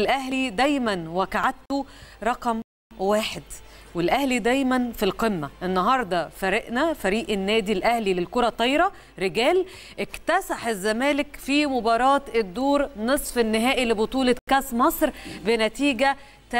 الاهلي دايما وكعدته رقم واحد والاهلي دايما في القمه النهارده فريقنا فريق النادي الاهلي للكره الطايره رجال اكتسح الزمالك في مباراه الدور نصف النهائي لبطوله كاس مصر بنتيجه 3-0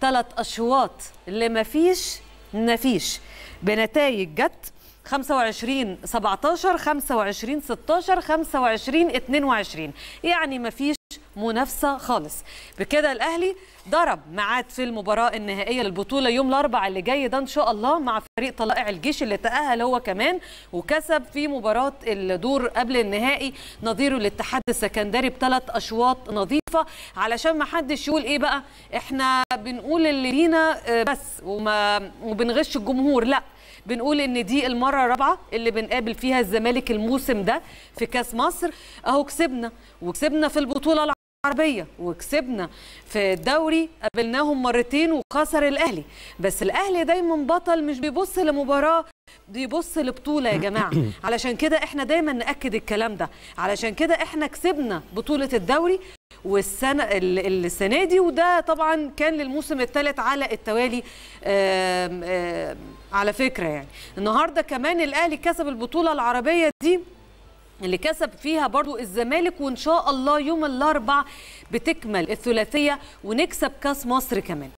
ثلاث اشواط ما فيش نفيش بنتائج جت 25 17 25 16 25 22 يعني ما فيش منافسه خالص بكده الاهلي ضرب ميعاد في المباراه النهائيه للبطوله يوم الاربعاء اللي جاي ده ان شاء الله مع فريق طلائع الجيش اللي تاهل هو كمان وكسب في مباراه الدور قبل النهائي نظيره الاتحاد السكندري بثلاث اشواط نظيفه علشان ما حدش يقول ايه بقى احنا بنقول اللي لينا آه، بس وما وبنغش الجمهور لا بنقول ان دي المره الرابعه اللي بنقابل فيها الزمالك الموسم ده في كاس مصر اهو كسبنا وكسبنا في البطوله العربية وكسبنا في الدوري قابلناهم مرتين وخسر الأهلي بس الأهلي دايما بطل مش بيبص لمباراة بيبص لبطولة يا جماعة علشان كده احنا دايما نأكد الكلام ده علشان كده احنا كسبنا بطولة الدوري والسنة السنة دي وده طبعا كان للموسم الثالث على التوالي على فكرة يعني النهاردة كمان الأهلي كسب البطولة العربية دي اللي كسب فيها برضو الزمالك وان شاء الله يوم الاربع بتكمل الثلاثيه ونكسب كاس مصر كمان